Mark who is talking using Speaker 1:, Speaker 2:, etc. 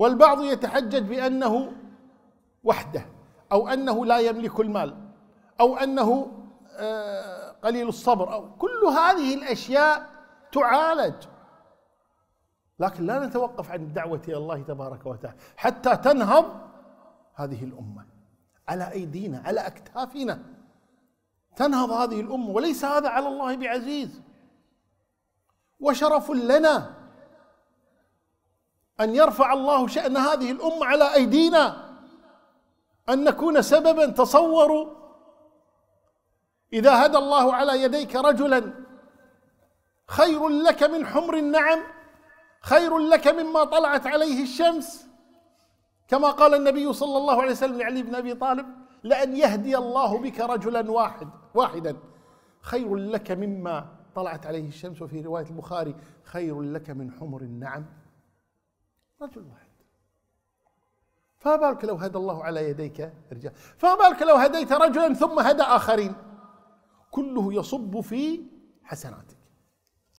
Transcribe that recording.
Speaker 1: والبعض يتحجج بأنه وحده أو أنه لا يملك المال أو أنه آه، قليل الصبر أو كل هذه الأشياء تعالج لكن لا نتوقف عن الدعوة إلى الله تبارك وتعالى حتى تنهض هذه الأمة على أيدينا على أكتافنا تنهض هذه الأمة وليس هذا على الله بعزيز وشرف لنا أن يرفع الله شأن هذه الأمة على أيدينا أن نكون سببا تصوروا إذا هدى الله على يديك رجلا خير لك من حمر النعم خير لك مما طلعت عليه الشمس كما قال النبي صلى الله عليه وسلم لعلي بن أبي طالب لأن يهدي الله بك رجلا واحد واحدا خير لك مما طلعت عليه الشمس وفي رواية البخاري خير لك من حمر النعم رجل واحد فما بالك لو هدى الله على يديك رجال فما بالك لو هديت رجلا ثم هدى آخرين كله يصب في حسناتك